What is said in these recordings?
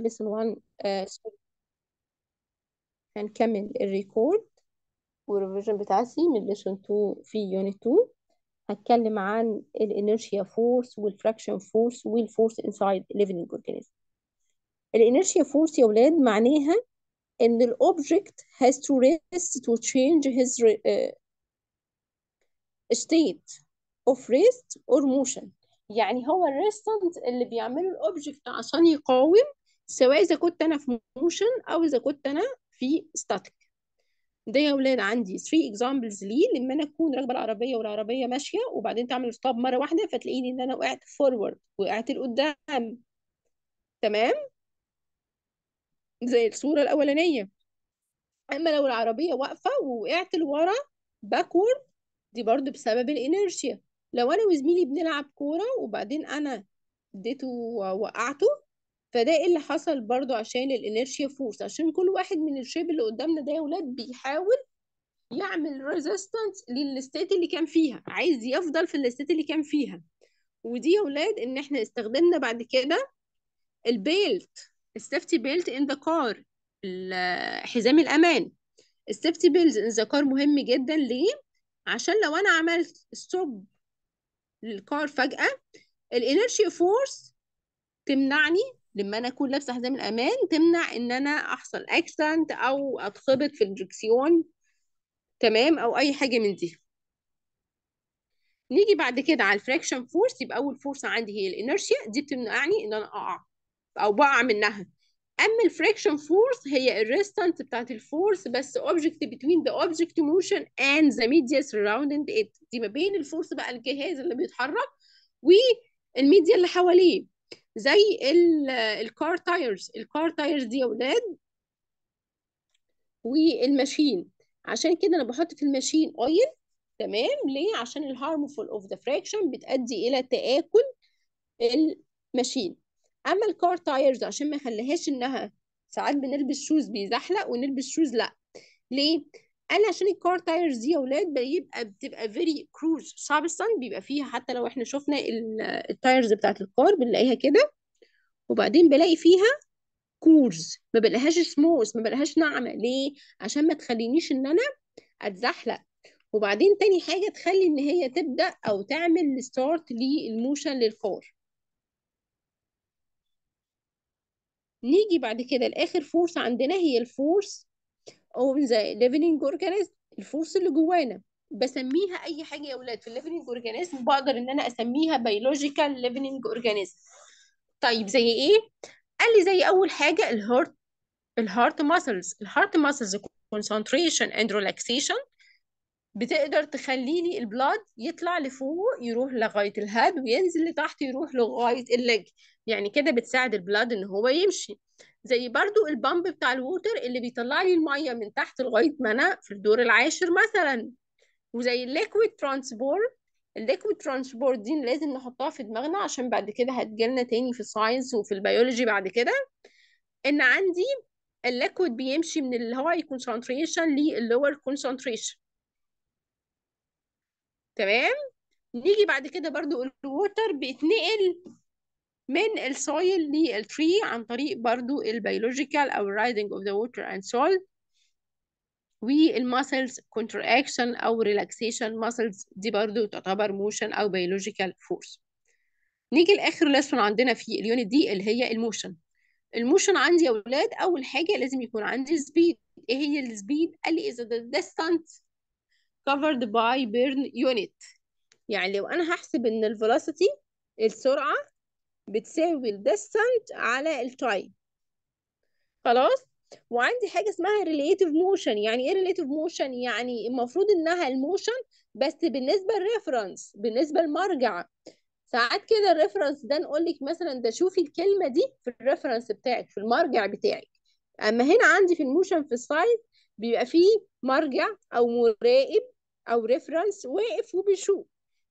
to listen one uh, هنكمل الريكورد والريفيجن بتاعتي من lesson 2 في unit 2 هتكلم عن الانرشيا فورس والفراكشن فورس والفورس انسايد ليفنج اورجانيزم الانرشيا فورس يا ولاد معناها ان الاوبجكت هاز تو ريست تو تشينج هيز ستيت اوف ريست اور موشن يعني هو الريستنت اللي بيعمله الاوبجكت عشان يقاوم سواء إذا كنت أنا في موشن أو إذا كنت أنا في ستاتيك ده يا ولاد عندي 3 اكزامبلز ليه لما انا اكون راكبه العربيه والعربيه ماشيه وبعدين تعمل ستوب مره واحده فتلاقيني ان انا وقعت فورورد وقعت لقدام تمام زي الصوره الاولانيه اما لو العربيه واقفه ووقعت لورا باكورد دي برضو بسبب الانرشيا لو انا وزميلي بنلعب كوره وبعدين انا اديته وقعته فده ايه اللي حصل برضو عشان الانرشيا فورس عشان كل واحد من الشيب اللي قدامنا ده يا ولاد بيحاول يعمل ريزيستنس للستيت اللي كان فيها عايز يفضل في الستيت اللي كان فيها ودي يا ولاد ان احنا استخدمنا بعد كده البيلت السيفتي بيلت ان ذا كار حزام الامان السيفتي بيلت ان ذا كار مهم جدا ليه عشان لو انا عملت ستوب للكار فجأة الانرشيا فورس تمنعني لما انا اكون لابسه حزام الامان تمنع ان انا احصل اكسنت او اتخبط في الدركسيون تمام او اي حاجه من دي نيجي بعد كده على الفريكشن فورس يبقى اول فورس عندي هي الانرشيا دي بتمنعني ان انا اقع او بقع منها اما الفريكشن فورس هي الريستانس بتاعت الفورس بس اوبجكت بتوين ذا اوبجكت موشن اند ذا ميديا سراوندنج ات دي ما بين الفورس بقى الجهاز اللي بيتحرك والميديا اللي حواليه زي الكار تايرز الكار تايرز دي يا ولاد والماشين عشان كده انا بحط في الماشين اويل تمام ليه عشان الهارمفول اوف ذا فراكشن بتؤدي الى تاكل الماشين اما الكار تايرز عشان ما نخليهاش انها ساعات بنلبس شوز بيزحلق ونلبس شوز لا ليه قال عشان الكار تايرز دي يا اولاد بيبقى بتبقى فيري كروز صعب الصن بيبقى فيها حتى لو احنا شفنا التايرز بتاعت الكار بنلاقيها كده وبعدين بلاقي فيها كورز ما بلاقيهاش سموث ما بلاقيهاش ناعمه ليه عشان ما تخلينيش ان انا اتزحلق وبعدين تاني حاجه تخلي ان هي تبدا او تعمل ستارت للموشن للكار نيجي بعد كده لاخر فورس عندنا هي الفورس او ذا ليفنينج اورجانيزم الفرص اللي جوانا بسميها اي حاجه يا اولاد في الليفنينج اورجانيزم بقدر ان انا اسميها بيولوجيكال ليفنينج اورجانيزم طيب زي ايه قال لي زي اول حاجه الهارت الهارت ماسلز الهارت ماسلز concentration and relaxation بتقدر تخلي لي البلاد يطلع لفوق يروح لغايه الهاد وينزل لتحت يروح لغايه الليج يعني كده بتساعد البلاد ان هو يمشي زي برضو البامب بتاع الووتر اللي بيطلع لي الميه من تحت لغايه ما انا في الدور العاشر مثلا وزي الليكويد ترانسبورت الليكويد ترانسبورت دي لازم نحطها في دماغنا عشان بعد كده هتجيلنا تاني في الساينس وفي البيولوجي بعد كده ان عندي الليكويد بيمشي من الهاي كونسنتريشن للور كونسنتريشن تمام نيجي بعد كده برضو الووتر بيتنقل من السويل للتري عن طريق برضو البيولوجيكال أو الرايدنج of the water and soil والماسلز contraction أو relaxation muscles دي برضو تعتبر motion أو biological force نيجي لآخر lesson عندنا في اليونت دي اللي هي الموشن الموشن عندي يا ولاد أول حاجة لازم يكون عندي سبيد إيه هي السبيد؟ قال لي إذا the distance covered by burn unit يعني لو أنا هحسب إن الفيلوسيتي السرعة بتساوي الديستانت على التايم خلاص وعندي حاجه اسمها ريليتيف موشن يعني ايه ريليتيف موشن يعني المفروض انها الموشن بس بالنسبه للريفرنس بالنسبه للمرجع ساعات كده الريفرنس ده نقول لك مثلا ده شوفي الكلمه دي في الريفرنس بتاعك في المرجع بتاعك اما هنا عندي في الموشن في السايد بيبقى فيه مرجع او مراقب او ريفرنس واقف وبيشوف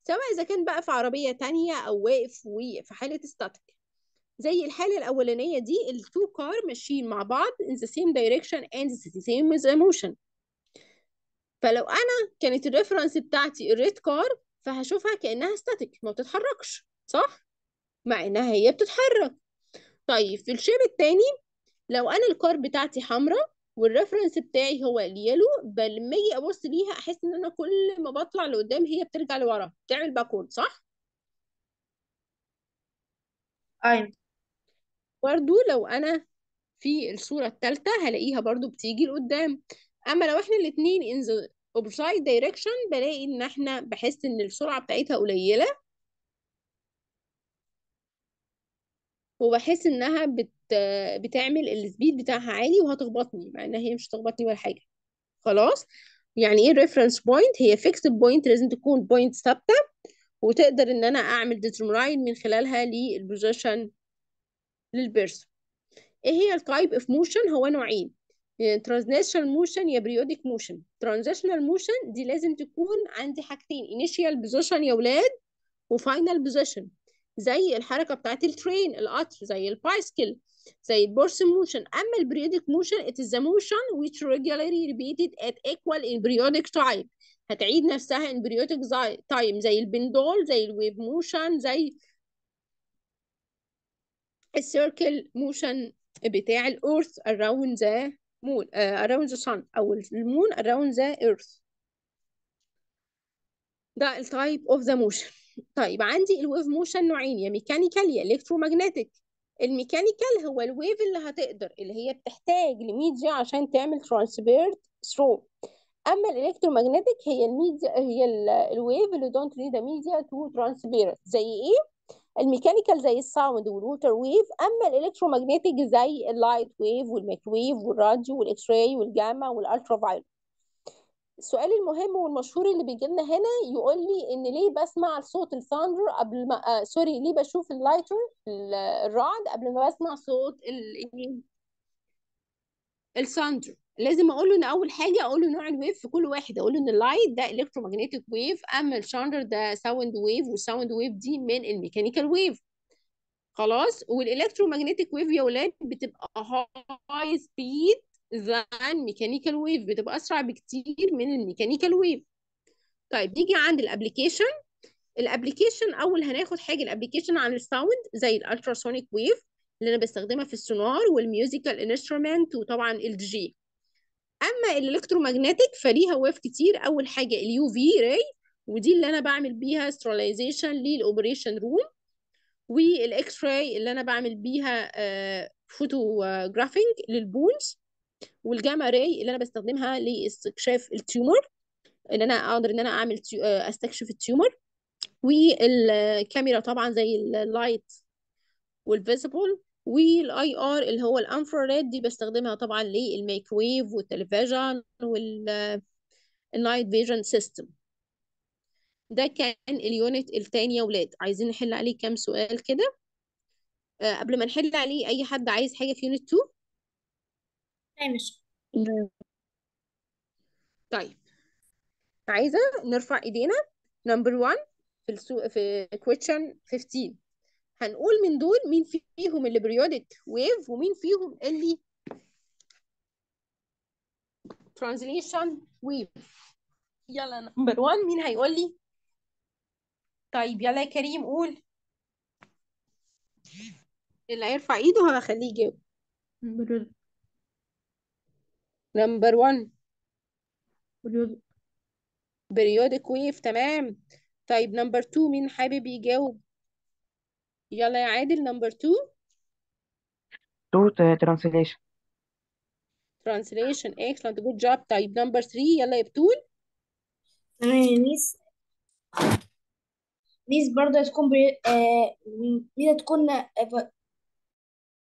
سواء إذا كان بقى في عربية تانية أو واقف في حالة ستاتيك زي الحالة الأولانية دي التو كار ماشيين مع بعض in the same direction and the same with فلو أنا كانت الريفرنس بتاعتي الريد كار فهشوفها كأنها ستاتيك ما بتتحركش صح؟ مع إنها هي بتتحرك طيب في الشيب التاني لو أنا الكار بتاعتي حمراء والريفرنس بتاعي هو اليلو بل لما اجي ابص ليها احس ان انا كل ما بطلع لقدام هي بترجع لورا بتعمل باكورد صح ايوه برضو لو انا في الصورة التالتة هلاقيها برضو بتيجي لقدام اما لو احنا الاتنين in the opposite direction بلاقي ان احنا بحس ان السرعة بتاعتها قليلة وبحس انها بت... بتعمل السبيد بتاعها عالي وهتخبطني مع انها هي مش هتخبطني ولا حاجه خلاص يعني ايه الريفرنس بوينت هي فيكس بوينت لازم تكون بوينت ثابته وتقدر ان انا اعمل ديترمرايد من خلالها للبوزيشن للبيرسون ايه هي التايب اوف موشن هو نوعين ترانزيشنال يعني موشن يا بريودك موشن ترانزيشنال موشن دي لازم تكون عندي حاجتين انيشيال بوزيشن يا اولاد وفاينل بوزيشن زي الحركه بتاعه الترين القطر زي البايسكل زي البورس موشن اما البريودك موشن ات is موشن ويتش ريجولاري ريبيتد ات ايكوال ان بريودك تايم هتعيد نفسها ان بريودك تايم زي البندول زي الويف موشن زي السيركل موشن بتاع الارث اراوند ذا مون اراوند ذا the آه، أو المون اراوند ذا ايرث ده التايب اوف ذا موشن طيب عندي الويف موشن نوعين يا ميكانيكال يا الكترومagnetic الميكانيكال هو الويف اللي هتقدر اللي هي بتحتاج لميديا عشان تعمل ترانسبيرت ثرو اما الالكترومagnetic هي الميديا هي الويف اللي دونت نيد ميديا تو ترانسبيرت زي ايه الميكانيكال زي الساوند والووتر ويف اما الالكترومagnetic زي اللايت ويف والميكرويف والراديو والاكس راي والجاما والالترا فايلوت السؤال المهم والمشهور اللي بيجي لنا هنا يقول لي ان ليه بسمع صوت الثاندر قبل ما آه سوري ليه بشوف اللايتر آه، الرعد قبل ما بسمع صوت ال إيه؟ الثاندر لازم اقول له ان اول حاجه اقول له نوع الويف في كل واحد اقول له ان اللايت ده الكترومagnetic ويف اما الثاندر ده ساوند ويف والساوند ويف دي من الميكانيكال ويف خلاص والالكترومagnetic ويف يا ولاد بتبقى هاي سبيد than ميكانيكال ويف بتبقى اسرع بكتير من الميكانيكال ويف طيب نيجي عند الابلكيشن الابلكيشن اول هناخد حاجه الابلكيشن عن الساوند زي الالتراسونيك ويف اللي انا بستخدمها في السونار والميوزيكال انسترومنت وطبعا الجي اما الالكتروماجنتيك فليها ويف كتير اول حاجه اليو في راي ودي اللي انا بعمل بيها استراليزيشن للاوبريشن روم والاكس راي اللي انا بعمل بيها فوتوغرافينج آه، للبونز والجاما راي اللي انا بستخدمها لاستكشاف التيومر ان انا اقدر ان انا اعمل آه، استكشف التيومر والكاميرا طبعا زي اللايت والفيزبل والاي ار اللي هو الانفراريد دي بستخدمها طبعا للميكرويف والتلفزيون والنايت فيجن سيستم ده كان اليونت الثاني يا ولاد عايزين نحل عليه كام سؤال كده آه، قبل ما نحل عليه اي حد عايز حاجه في يونت 2 طيب عايزة نرفع ايدينا نمبر 1 في السو... في question 15 هنقول من دول مين فيهم اللي periodic wave ومين فيهم اللي translation wave يلا نمبر 1 مين هيقول لي طيب يلا يا كريم قول اللي هيرفع ايده هخليه يجاوب نمبر نمبر 1 periodic بريودك ويف تمام طيب نمبر 2 مين حابب يجاوب يلا يا عادل نمبر 2 تو ترانسليشن ترانسليشن اكسلنت جود جوب طيب نمبر 3 يلا يا بتول ميس ميس برضه تكون بري... آه... تكون آه،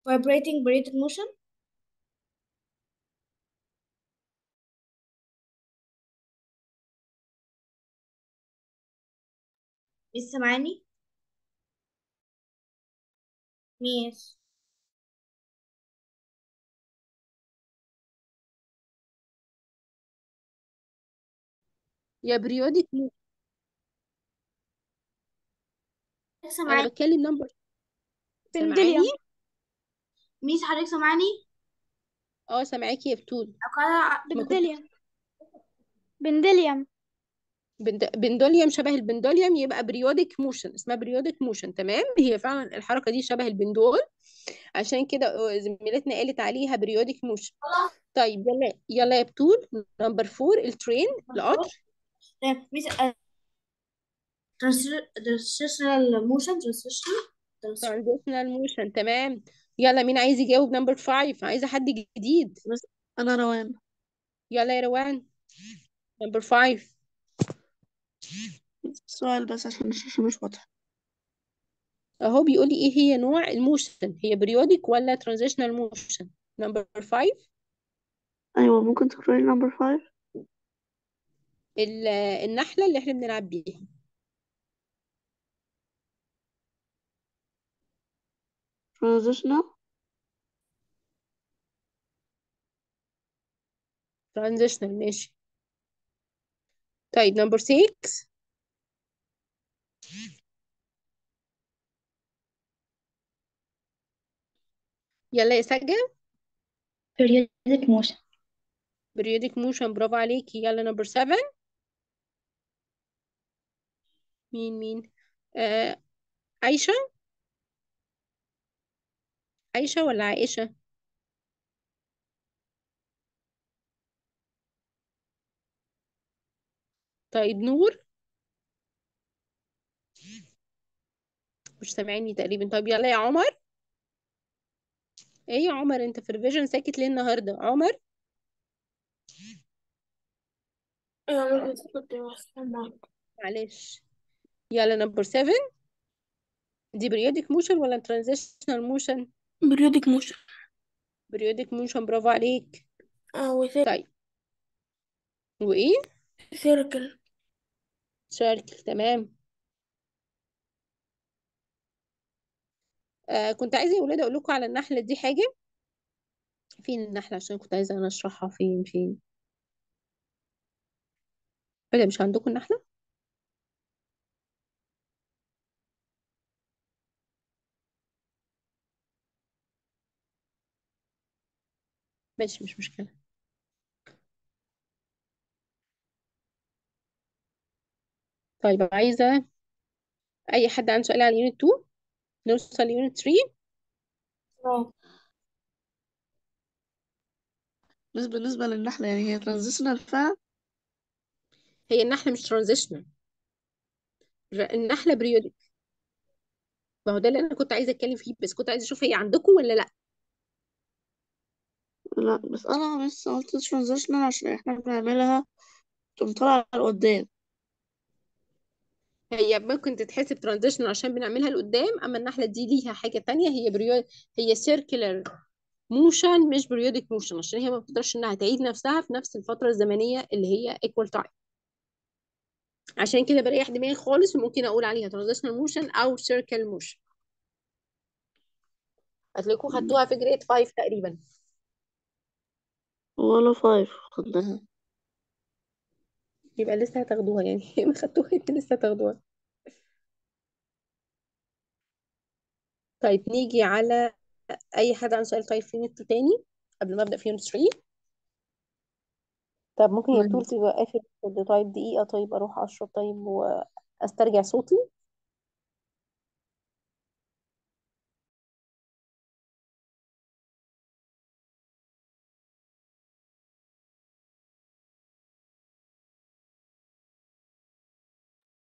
vibrating بريتنج motion لسه معاني ماشي يا بريودك مو لسه انا معاني بتكلم نمبر بندليوم سامعاني ميس حضرتك سامعاني اه سامعاكي يا بتول بندليم بندليم بندوليوم شبه البندوليوم يبقى بريودك موشن اسمها بريودك موشن تمام هي فعلا الحركه دي شبه البندول عشان كده زميلتنا قالت عليها بريودك موشن طيب يلا يلا يا بتول نمبر فور الترين القطر ترانزيشنال موشن موشن تمام يلا مين عايز يجاوب نمبر فايف عايزه حد جديد انا روان يلا يا روان نمبر فايف سؤال بس عشان مش مش واضح اهو بيقولي ايه هي نوع الموشن هي بريوديك ولا ترانزيشنال موشن نمبر 5 ايوه ممكن تقرأي نمبر 5 النحلة اللي احنا بنلعب بيها ترانزيشنال ترانزيشنال ماشي طيب number 6 يلا يا سجل periodic motion periodic motion برافو عليكي يلا number 7 مين مين آه عايشة عايشة ولا عائشة طيب نور مش سامعيني تقريبا طيب يلا يا عمر ايه يا عمر انت في الريفيجن ساكت ليه النهارده عمر معلش يلا نمبر 7 دي بريودك موشن ولا ترانزيشنال موشن بريودك موشن بريودك موشن برافو عليك اه وثيركل. طيب وايه سيركل سيركل تمام آه كنت عايزة يا ولاد أقول لكم على النحلة دي حاجة فين النحلة عشان كنت عايزة أنا أشرحها فين فين ولا مش عندكم النحلة؟ ماشي مش مشكلة طيب عايزة أي حد عنده سؤال على اليونت 2 نوصل ليونت 3 اه. بس بالنسبة للنحلة يعني هي ترانزيشنال فعلا هي النحلة مش ترانزيشنال النحلة بريودك ما هو ده اللي أنا كنت عايزة أتكلم فيه بس كنت عايزة أشوف هي عندكم ولا لأ لا بس انا بس قلت ترانزيشنال عشان احنا بنعملها تقوم طالعة لقدام هي ممكن تتحسب ترانزيشن عشان بنعملها لقدام اما النحله دي ليها حاجه تانية هي بريود هي سيركلر موشن مش بريودك موشن عشان هي ما بتقدرش انها تعيد نفسها في نفس الفتره الزمنيه اللي هي ايكوال تايم عشان كده بريح دماغي خالص وممكن اقول عليها ترانزيشنال موشن او سيركل موشن هتلاقوا خدتوها في جريد 5 تقريبا ولا 5 خدناها يبقى لسه هتاخدوها يعني ما خدتوها يبقى لسه هتاخدوها طيب نيجي على اي حد عنده سؤال طيب في نت تاني قبل ما ابدا في يونت 3 طب ممكن يا دكتور تبقى قافل دقيقه طيب اروح اشرب طيب واسترجع صوتي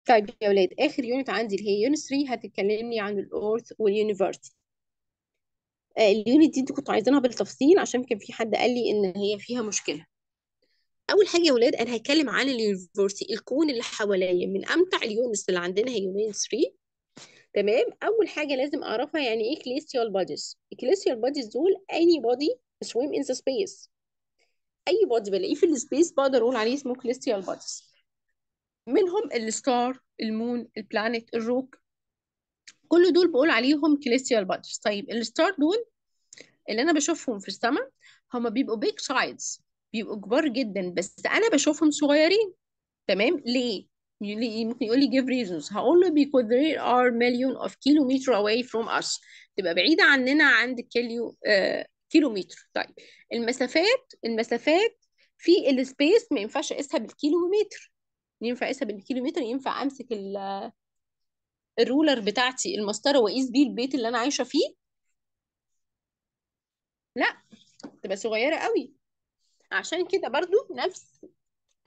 طيب يا ولاد اخر يونت عندي اللي هي يونت 3 هتتكلمني عن الاورث واليونيفرس اليونت دي انتوا كنتوا عايزينها بالتفصيل عشان كان في حد قال لي ان هي فيها مشكله اول حاجه يا ولاد انا هتكلم عن اليونيفرس الكون اللي حواليا من امتع اليونتس اللي عندنا هي يونت 3 تمام اول حاجه لازم اعرفها يعني ايه كليسيال بوديز الكليسيال بوديز دول اني بودي سويم ان ذا سبيس اي بودي بلاقيه في السبيس بقدر اقول عليه اسمه كليسيال بوديز منهم الستار المون البلانيت الروك كل دول بقول عليهم كليستيال بادجز طيب الستار دول اللي انا بشوفهم في السماء هما بيبقوا بيج سايدز بيبقوا كبار جدا بس انا بشوفهم صغيرين تمام ليه ممكن يقول لي give reasons هقول له because they are million of kilometer away from us تبقى بعيدة عننا عند كيلو آه كيلومتر طيب المسافات المسافات في السبيس ما ينفعش اقيسها بالكيلومتر ينفع أقيسها بالكيلومتر ينفع أمسك الرولر بتاعتي المسطرة وأقيس بيه البيت اللي أنا عايشة فيه لا تبقى صغيرة قوي عشان كده برضو نفس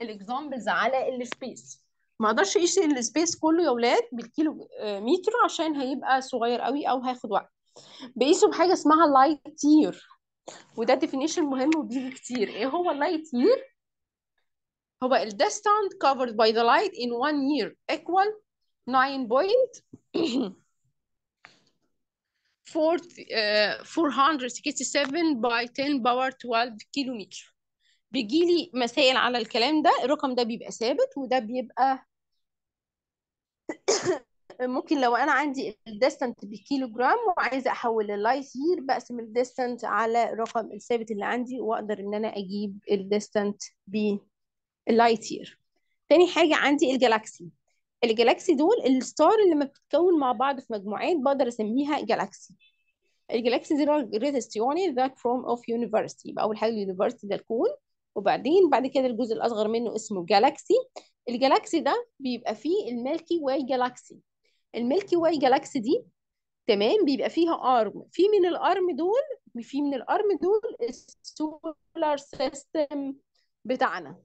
الاكزامبلز على السبيس ما اقدرش اقيس السبيس كله يا اولاد بالكيلو آه، متر عشان هيبقى صغير قوي او هياخد وقت بقيسه بحاجه اسمها لايت تير وده ديفينيشن مهم وبيجي كتير ايه هو اللايت تير هو ال distance covered by the light in one year equal 9 point 467 uh, by 10 power 12 كيلومتر بيجي لي مسائل على الكلام ده الرقم ده بيبقى ثابت وده بيبقى ممكن لو انا عندي الديستانت بكيلو جرام وعايزه احول اللايت يير بقسم الديستانت على الرقم الثابت اللي عندي واقدر ان انا اجيب الديستانت بيه اللايت يير تاني حاجة عندي الجالاكسي الجالاكسي دول الستار اللي ما بتتكون مع بعض في مجموعات بقدر اسميها جالاكسي الجالاكسي دي greatest يعني ذات فروم اوف university يبقى أول حاجة اليونيفرستي ده الكون وبعدين بعد كده الجزء الأصغر منه اسمه جالاكسي الجالاكسي ده بيبقى فيه الميلكي واي جالاكسي الميلكي واي جالاكسي دي تمام بيبقى فيها أرم في من الأرم دول في من الأرم دول السولار سيستم بتاعنا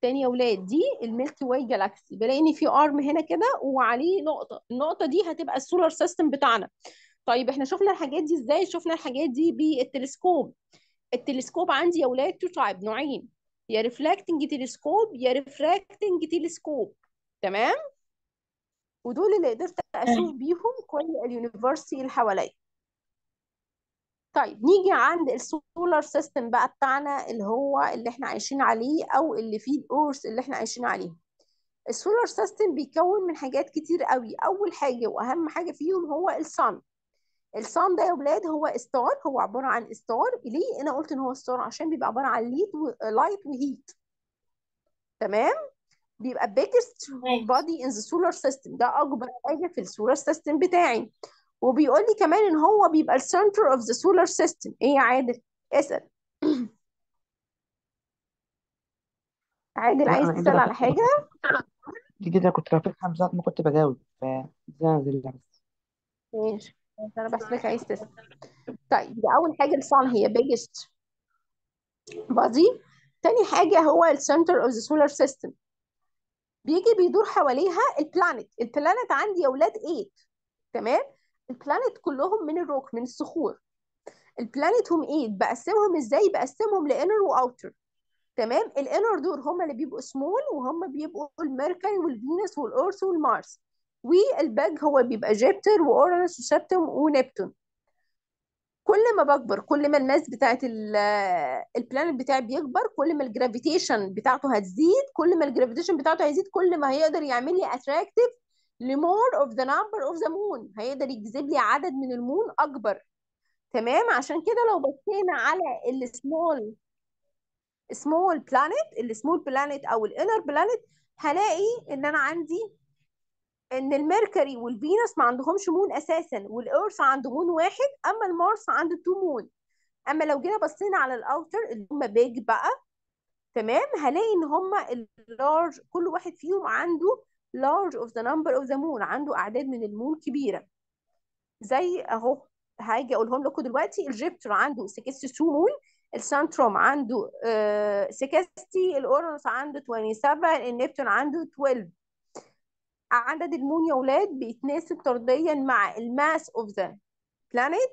تاني يا اولاد دي الميلكي واي جالاكسي بلاقي ان في ارم هنا كده وعليه نقطه النقطه دي هتبقى السولار سيستم بتاعنا طيب احنا شفنا الحاجات دي ازاي شفنا الحاجات دي بالتلسكوب التلسكوب عندي يا اولاد تو تايب نوعين يا ريفلكتنج تلسكوب يا ريفراكتنج تلسكوب تمام ودول اللي قدرت اشوف بيهم كل اليونيفرسيتي اللي حواليا طيب نيجي عند السولار سيستم بقى بتاعنا اللي هو اللي احنا عايشين عليه او اللي فيه الاورث اللي احنا عايشين عليه السولار سيستم بيتكون من حاجات كتير قوي اول حاجه واهم حاجه فيهم هو الصن الصن ده يا ولاد هو استار هو عباره عن استار ليه انا قلت ان هو استار عشان بيبقى عباره عن ليت لايت وهيت تمام بيبقى بيجست بودي ان ذا سولار سيستم ده اكبر حاجه في السولار سيستم بتاعي وبيقول لي كمان ان هو بيبقى السنتر اوف ذا سولار سيستم ايه يا عادل اسال عادل عايز تسال على حاجه دي كده كنت رافع من ما كنت بجاوب فزعزع بس ماشي انا بحسبك عايز تسال طيب دي اول حاجه الصن هي بيجست body تاني حاجه هو السنتر اوف ذا سولار سيستم بيجي بيدور حواليها البلانت البلانت عندي يا ولاد 8 تمام البلانت كلهم من الروك من الصخور البلانت هم ايه بقسمهم ازاي بقسمهم لانر واوتر تمام الانر دول هم اللي بيبقوا سمول وهم بيبقوا الميركوري والفينوس والارث والمارس والباج هو بيبقى جيبتر واورانوس وسبتم ونبتون كل ما بكبر كل ما الماس بتاعت البلانت آه، بتاعي بيكبر كل ما الجرافيتيشن بتاعته هتزيد كل ما الجرافيتيشن بتاعته هيزيد كل ما هيقدر يعمل لي اتراكتيف لمور اوف ذا نمبر اوف ذا مون هيقدر يجذب لي عدد من المون اكبر تمام عشان كده لو بصينا على السمول سمول بلانيت السمول بلانيت او الانر بلانيت هلاقي ان انا عندي ان الميركوري والفينوس ما عندهمش مون اساسا والارث عنده مون واحد اما المارس عنده تو مون اما لو جينا بصينا على الاوتر اللي هم بيج بقى تمام هلاقي ان هم اللارج كل واحد فيهم عنده large of the number of the moon عنده اعداد من المون كبيره زي اهو هاجي اقولهم لكم دلوقتي الجيبتر عنده 62 مون السانتروم عنده 60 آه الاورانوس عنده 27 النبتون عنده 12 عدد المون يا اولاد بيتناسب طرديا مع الماس اوف ذا بلانيت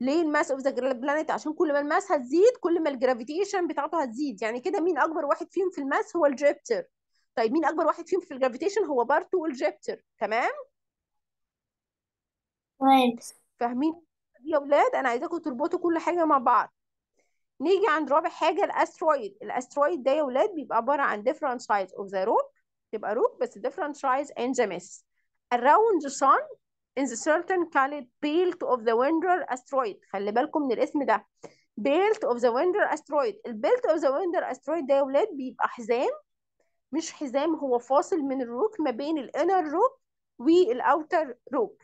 ليه الماس اوف ذا بلانيت عشان كل ما الماس هتزيد كل ما الجرافيتيشن بتاعته هتزيد يعني كده مين اكبر واحد فيهم في الماس هو الجيبتر طيب مين اكبر واحد فيهم في الجرافيتيشن هو بارتو والجبتر تمام فاهمين يا اولاد انا عايزاكم تربطوا كل حاجه مع بعض نيجي عند رابع حاجه الاسترويد الاسترويد ده يا اولاد بيبقى عباره عن different size of the rock تبقى روك بس different size in the mass around the sun in the certain colored belt of the winter asteroid خلي بالكم من الاسم ده belt of the winter asteroid البيلت of the winter asteroid ده يا اولاد بيبقى حزام مش حزام هو فاصل من الروك ما بين الانر روك والاوتر روك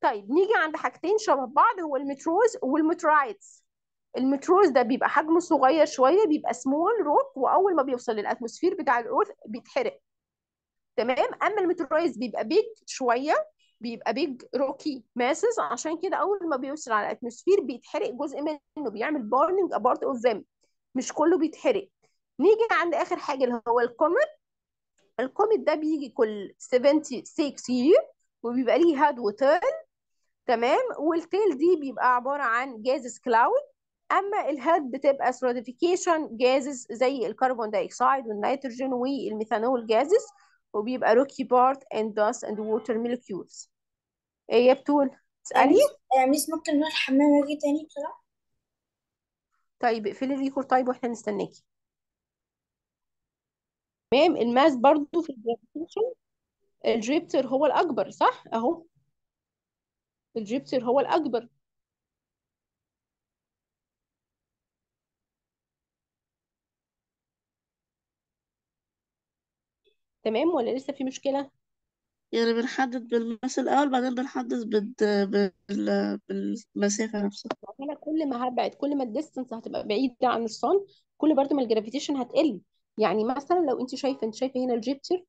طيب نيجي عند حاجتين شبه بعض هو المتروز والمترايتس المتروز ده بيبقى حجمه صغير شويه بيبقى سمول روك واول ما بيوصل للاتموسفير بتاع الارث بيتحرق تمام اما المترايز بيبقى بيج شويه بيبقى بيج روكي ماسز عشان كده اول ما بيوصل على الاتموسفير بيتحرق جزء منه بيعمل بارنينج ابارت اوف ذم مش كله بيتحرق نيجي عند اخر حاجه اللي هو الكوميت الكوميت ده بيجي كل 76 يير وبيبقى ليه هاد وتيل تمام والتيل دي بيبقى عباره عن جازز كلاود اما الهاد بتبقى سروديفيكيشن جازز زي الكربون دايكسايد والنيتروجين والميثانول جازز وبيبقى روكي بارت اند داست اند ووتر مولكيولز ايه يا بتول تسالي آه، ميس ممكن نروح الحمام اجي تاني بسرعه طيب اقفلي الريكورد طيب واحنا نستناكي تمام الماس برضو في الجرافيتيشن الجيبتر هو الأكبر صح أهو الجيبتر هو الأكبر تمام ولا لسه في مشكلة؟ يعني بنحدد بالماس الأول بعدين بنحدد بال... بال... بالمسافة نفسها كل ما هبعد كل ما الديستنس هتبقى بعيدة عن الصن كل برضه ما الجرافيتيشن هتقل يعني مثلا لو انت شايفه انت شايفه هنا الجيبتر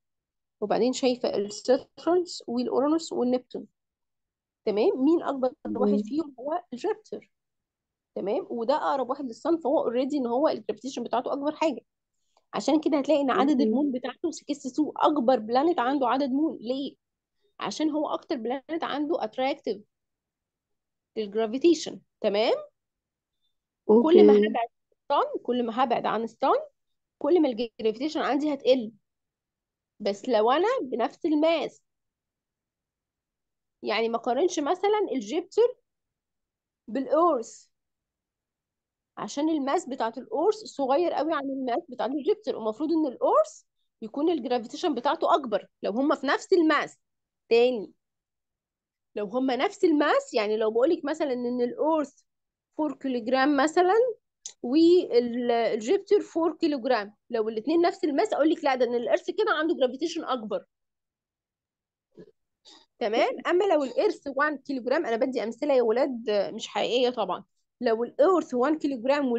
وبعدين شايفه الساترنس والاورانوس والنبتون تمام مين اكبر واحد فيهم هو الجيبتر تمام وده اقرب واحد للصن فهو اوريدي ان هو الجرافيتيشن بتاعته اكبر حاجه عشان كده هتلاقي ان عدد المون بتاعته 62 اكبر بلانت عنده عدد مون ليه عشان هو اكتر بلانت عنده اتراكتيف للجرافيتيشن تمام اوكي كل ما هبعد عن الصن كل ما هبعد عن الصن كل ما الجرافيتيشن عندي هتقل بس لو انا بنفس الماس يعني ما قارنش مثلا الجيبتر بالأورث عشان الماس بتاعت الأورث صغير قوي عن الماس بتاعت الجيبتر ومفروض ان الأورث يكون الجرافيتيشن بتاعته أكبر لو هما في نفس الماس تاني لو هما نفس الماس يعني لو بقولك مثلا ان الأورث 4 جرام مثلا والجيبتر 4 كيلو جرام لو الاثنين نفس الماس اقول لك لا ده ان الارث كده عنده جرافيتيشن اكبر تمام اما لو الارث 1 كيلو جرام انا بدي امثله يا ولاد مش حقيقيه طبعا لو الارث 1 كيلو جرام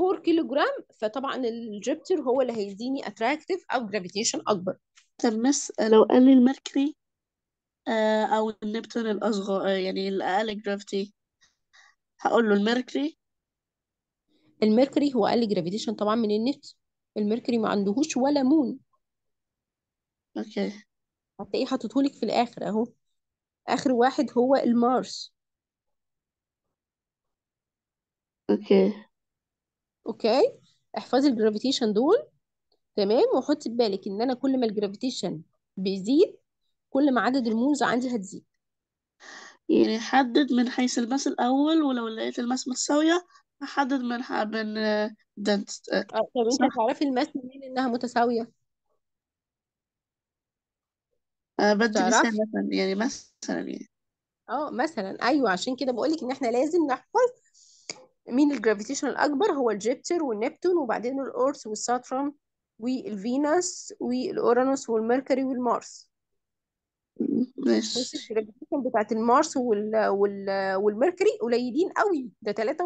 4 كيلو جرام فطبعا الجيبتر هو اللي هيديني اتراكتيف او جرافيتيشن اكبر طب مس لو قال لي الميركوري آه، او النبتون الاصغر آه، يعني الاقل جرافيتي هقول له الميركوري الميركوري هو اقل جرافيتيشن طبعا من النت الميركوري ما عندهوش ولا مون اوكي هتلاقيه حاططهولك في الاخر اهو اخر واحد هو المارس اوكي اوكي احفظي الجرافيتيشن دول تمام وحطي في بالك ان انا كل ما الجرافيتيشن بيزيد كل ما عدد المونز عندي هتزيد يعني حدد من حيث الماس الأول ولو لقيت الماس متساوية احدد منها من دنت أه، آه، طب انت صح هتعرفي الماس منين انها متساوية أه، بدي مثال تعرفي مثلا يعني مثلا يعني اه مثلا ايوه عشان كده بقولك ان احنا لازم نحفظ مين الجرافيتيشن الاكبر هو الجيبتر والنبتون وبعدين الارث والساترن والفينوس والاورانوس والميركوري والمارس ماشي بصي الجرافيتيشن بتاعت المارس وال... وال... والميركوري قليلين قوي ده 3.78%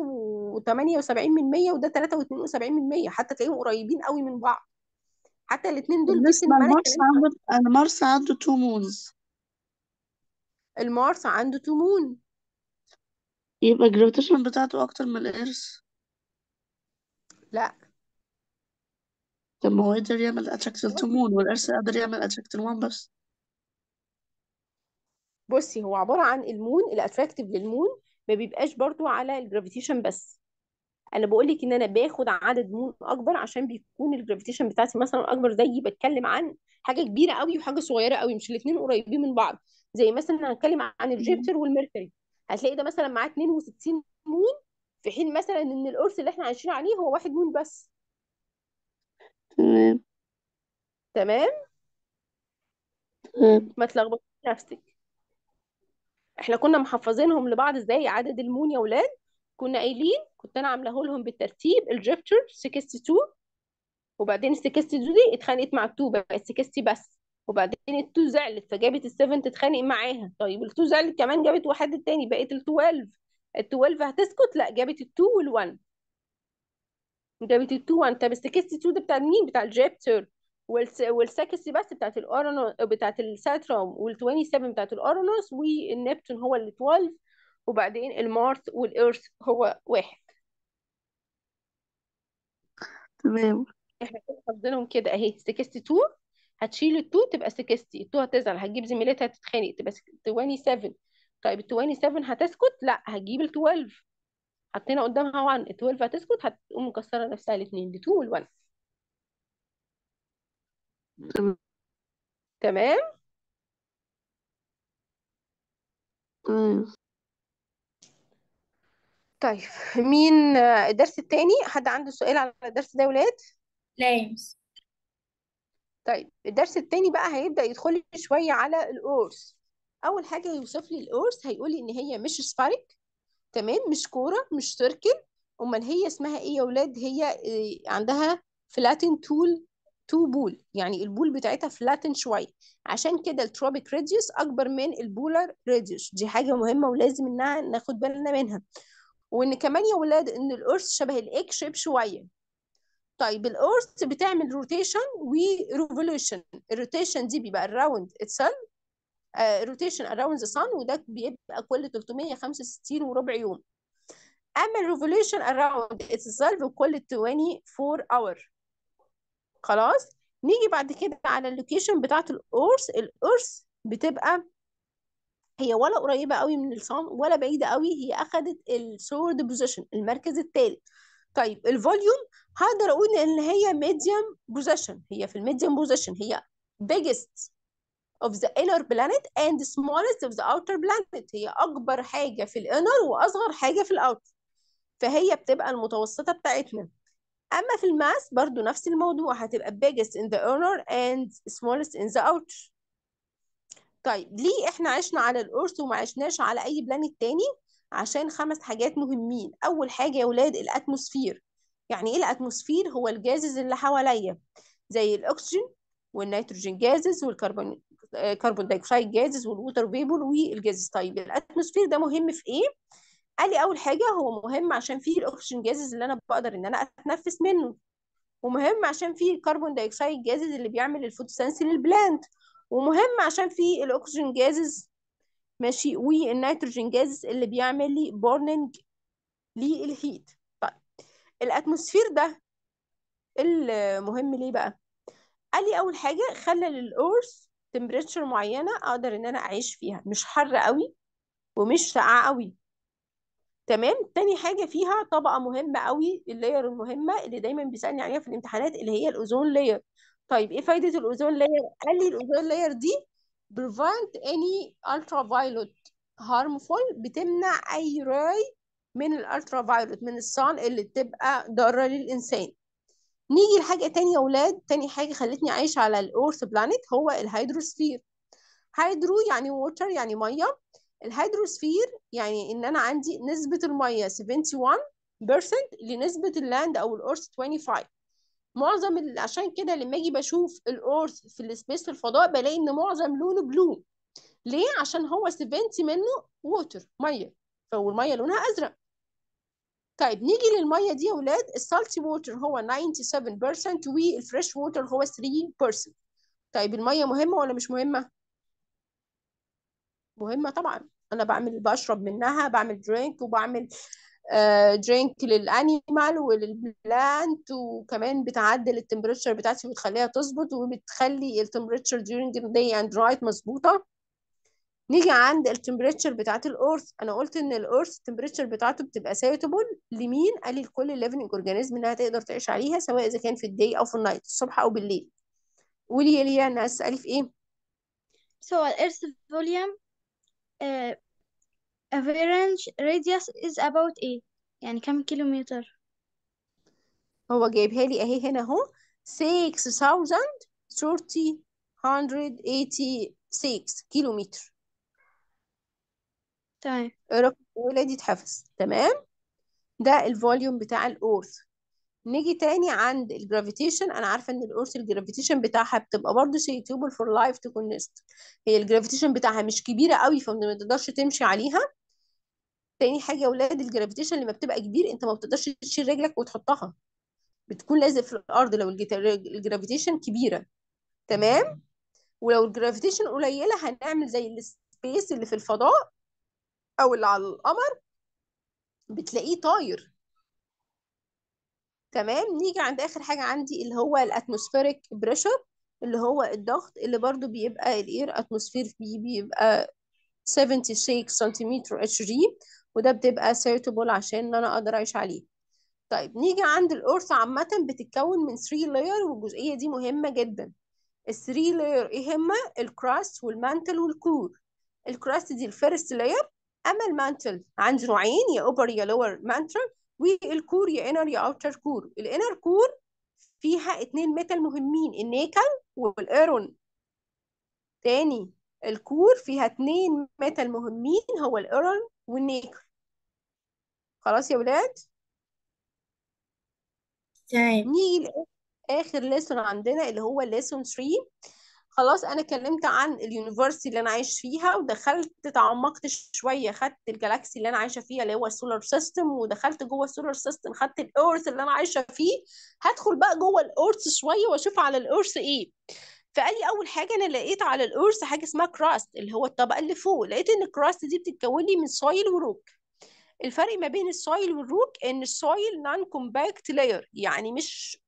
وده 3.72% حتى تلاقيهم قريبين قوي من بعض حتى الاثنين دول بس بالنسبة الملك عنده المارس عنده تو مونز المارس عنده تو مون يبقى الجرافيتيشن بتاعته أكتر من الارث لا طب ما هو يقدر يعمل أتراكت تو مون والارث قادر يعمل أتراكت لوان بس بصي هو عباره عن المون الاتراكتيف للمون ما بيبقاش برضو على الجرافيتيشن بس انا بقول لك ان انا باخد عدد مون اكبر عشان بيكون الجرافيتيشن بتاعتي مثلا اكبر زي بتكلم عن حاجه كبيره قوي وحاجه صغيره قوي مش الاثنين قريبين من بعض زي مثلا هنتكلم عن الجيبتر والميركوري هتلاقي ده مثلا معاه 62 مون في حين مثلا ان الارث اللي احنا عايشين عليه هو واحد مون بس تمام تمام ما تلخبطيش نفسك احنا كنا محفظينهم لبعض ازاي عدد المون يا ولاد كنا قايلين كنت انا عامله لهم بالترتيب الجيبتر 62 وبعدين ال 62 دي اتخانقت مع التو بقت 60 بس وبعدين التو زعلت فجابت 7 تتخانق معاها طيب التو زعلت كمان جابت واحد تاني بقت ال 12 ال 12 هتسكت لا جابت التو وال1 جابت التو 1 طب ال 62 ده بتاع مين بتاع الجابتر والساكس بس بتاعت الاورانوس بتاعت الساترام وال27 بتاعت الاورانوس والنبتون هو اللي 12 وبعدين المارس والايرث هو واحد تمام احنا حافظينهم كده اهي 62 هتشيل ال 2 تبقى 60 ال 2 هتزعل هتجيب زميلتها تتخانق تبقى 27 طيب ال 27 هتسكت لا هتجيب ال 12 حطينا قدامها 1 ال 12 هتسكت هتقوم مكسره نفسها الاثنين دي 2 وال 1 تمام طيب مين الدرس التاني حد عنده سؤال على الدرس ده يا ولاد لا طيب الدرس التاني بقى هيبدأ يدخل شوية على الأورث أول حاجة هيوصف لي الأورث هيقول لي إن هي مش سبارك تمام مش كورة مش سيركل أمال هي اسمها إيه يا ولاد هي آه، عندها فلاتن تول تو بول يعني البول بتاعتها فلاتن شويه عشان كده التروبيك راديوس اكبر من البولر راديوس دي حاجه مهمه ولازم انها ناخد بالنا منها وان كمان يا ولاد ان الارث شبه الايك شيب شويه طيب الارث بتعمل روتيشن وريفولوشن الروتيشن دي بيبقى اراوند اتسل روتيشن اراوند ذا سان وده بيبقى كل 365 وربع يوم اما الريفولوشن اراوند اتسلف كل 24 اور خلاص نيجي بعد كده على اللوكيشن بتاعه القرص القرص بتبقى هي ولا قريبه قوي من الصن ولا بعيده قوي هي اخذت الثيرد بوزيشن المركز الثالث طيب الفوليوم هقدر اقول ان هي ميديوم بوزيشن هي في الميديوم بوزيشن هي biggest of the inner planet and smallest of the outer planet هي اكبر حاجه في الانر واصغر حاجه في الاوتر فهي بتبقى المتوسطه بتاعتنا اما في الماس برضو نفس الموضوع هتبقى biggest in the inner and smallest in the outer طيب ليه احنا عشنا على الارث وما عشناش على اي بلانيت تاني عشان خمس حاجات مهمين اول حاجه يا ولاد الاتموسفير يعني ايه الاتموسفير هو الجازز اللي حواليا زي الاكسجين والنيتروجين جازز والكربون كربون آه، دايوكسيد جازز والووتر فيبور والجازز طيب الاتموسفير ده مهم في ايه قال لي اول حاجه هو مهم عشان فيه الاكسجين جازز اللي انا بقدر ان انا اتنفس منه ومهم عشان فيه الكربون دايكسايد جازز اللي بيعمل الفوتوسينس للبلانت ومهم عشان فيه الاكسجين جازز ماشي والنيتروجين جازز اللي بيعمل لي بورنينج للهيت طيب الاتموسفير ده المهم ليه بقى قال لي اول حاجه خلى للارث تمبريتشر معينه اقدر ان انا اعيش فيها مش حر قوي ومش ساقعه قوي تمام تاني حاجه فيها طبقه مهمه قوي اللاير المهمه اللي دايما بيسالني عليها في الامتحانات اللي هي الاوزون لاير طيب ايه فايده الاوزون لاير قال لي الاوزون لاير دي prevent any ultraviolet harmful بتمنع اي راي من الالترا فايولت من الصن اللي بتبقى ضاره للانسان نيجي لحاجه تانية يا اولاد تاني حاجه خلتني عايشه على الاورث بلانيت هو الهيدروسفير هيدرو يعني ووتر يعني ميه الهيدروسفير يعني ان انا عندي نسبه الميه 71% لنسبه اللاند او الارث 25 معظم عشان كده لما اجي بشوف الارث في السبيس الفضاء بلاقي ان معظم لونه بلو ليه عشان هو 70 منه ووتر ميه فالمية لونها ازرق طيب نيجي للميه دي يا اولاد السالتي ووتر هو 97% والفريش ووتر هو 3% طيب الميه مهمه ولا مش مهمه مهمه طبعا انا بعمل بشرب منها بعمل درينك وبعمل درينك للانيمال وللبلانت وكمان بتعدل التمبريتشر بتاعتي وتخليها تظبط وبتخلي التمبريتشر during the day and night مظبوطه نيجي عند التمبريتشر بتاعت الارث انا قلت ان الارث التمبريتشر بتاعته بتبقى سايتبل لمين قال لي لكل الليفنج اورجانيزم انها تقدر تعيش عليها سواء اذا كان في الدي او في النايت الصبح او بالليل قولي لي انا اسالي في ايه؟ سو الارث فوليوم uh, average radius is about a يعني كم كيلومتر هو جايبها لي اهي هنا اهو 6386 كيلومتر تمام الرقم الاولى دي اتحفظ تمام ده الفوليوم بتاع الأورث نيجي تاني عند الجرافيتيشن انا عارفه ان الارث الجرافيتيشن بتاعها بتبقى برضه سيتيوبل فور لايف تو كونست هي الجرافيتيشن بتاعها مش كبيره قوي فما تقدرش تمشي عليها تاني حاجه يا ولاد الجرافيتيشن لما بتبقى كبير انت ما بتقدرش تشيل رجلك وتحطها بتكون لازق في الارض لو الجرافيتيشن كبيره تمام ولو الجرافيتيشن قليله هنعمل زي السبيس اللي في الفضاء او اللي على القمر بتلاقيه طاير تمام نيجي عند اخر حاجه عندي اللي هو الاتموسفيريك بريشر اللي هو الضغط اللي برضو بيبقى الاير اتموسفير فيه بيبقى 76 سنتيمتر اتش جي وده بتبقى سيرتبل عشان انا اقدر اعيش عليه طيب نيجي عند الارث عامه بتتكون من 3 لاير والجزئيه دي مهمه جدا ال 3 لاير ايه هما الكراست والمانتل والكور الكراست دي الفيرست لاير اما المانتل عندي نوعين يا اوبر يا لور مانتل والكور يا انر يا اوتر كور الانر كور فيها اتنين ميتال مهمين النيكل والايرون تاني الكور فيها اتنين ميتال مهمين هو الايرون والنيكل خلاص يا ولاد تمام نيجي لاخر ليسون عندنا اللي هو ليسون 3 خلاص انا اتكلمت عن اليونيفرسيتي اللي انا عايش فيها ودخلت تعمقت شويه خدت الجالاكسي اللي انا عايشه فيها اللي هو السولار سيستم ودخلت جوه السولار سيستم خدت الايرث اللي انا عايشه فيه هدخل بقى جوه الايرث شويه واشوف على الايرث ايه فقال لي اول حاجه انا لقيت على الايرث حاجه اسمها كراست اللي هو الطبقه اللي فوق لقيت ان الكراست دي بتتكون لي من سويل وروك الفرق ما بين السويل والروك ان السويل نان كومباكت لاير يعني مش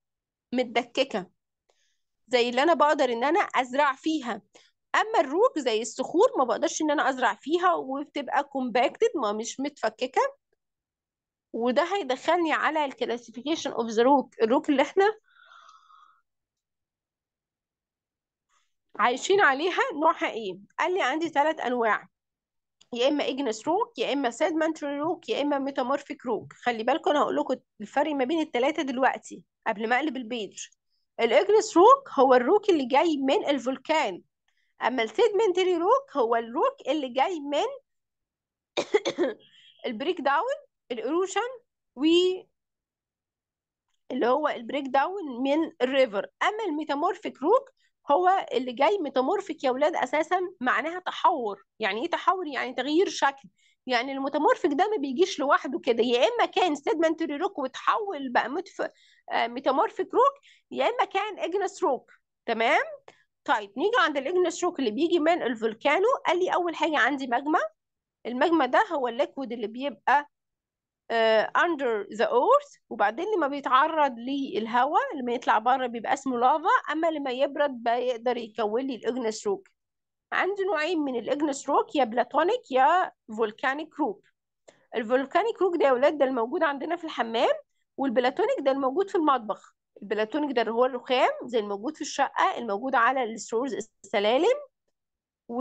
متدككه زي اللي انا بقدر ان انا ازرع فيها اما الروج زي الصخور ما بقدرش ان انا ازرع فيها وبتبقى كومباكتد ما مش متفككه وده هيدخلني على الكلاسيفيكيشن اوف ذا روك الروك اللي احنا عايشين عليها نوعها ايه قال لي عندي ثلاث انواع يا اما اجنس روك يا اما سيدمنتري روك يا اما ميتامورفيك روك خلي بالكم انا هقول لكم الفرق ما بين الثلاثه دلوقتي قبل ما اقلب البيج الاجنس روك هو الروك اللي جاي من الفولكان اما السيدمنتري روك هو الروك اللي جاي من البريك داون الايروشن و اللي هو البريك داون من الريفر اما الميتامورفيك روك هو اللي جاي ميتامورفيك يا ولاد اساسا معناها تحور يعني ايه تحور يعني تغيير شكل يعني الميتامورفيك ده ما بيجيش لوحده كده يا اما كان سيدمنتري روك وتحول بقى متف... آه، ميتامورفيك روك يا اما كان اجنس روك تمام طيب نيجي عند الاجنس روك اللي بيجي من الفولكانو قال لي اول حاجه عندي ماجما الماجما ده هو الليكويد اللي بيبقى اندر آه، ذا earth وبعدين لما بيتعرض للهواء لما يطلع بره بيبقى اسمه لافا اما لما يبرد بيقدر يكون لي الاجنس روك عندي نوعين من الاجنس روك يا بلاتونيك يا فولكانيك روك الفولكانيك روك ده يا ولاد ده الموجود عندنا في الحمام والبلاتونيك ده الموجود في المطبخ البلاتونيك ده اللي هو الرخام زي الموجود في الشقه الموجود على السرورز السلالم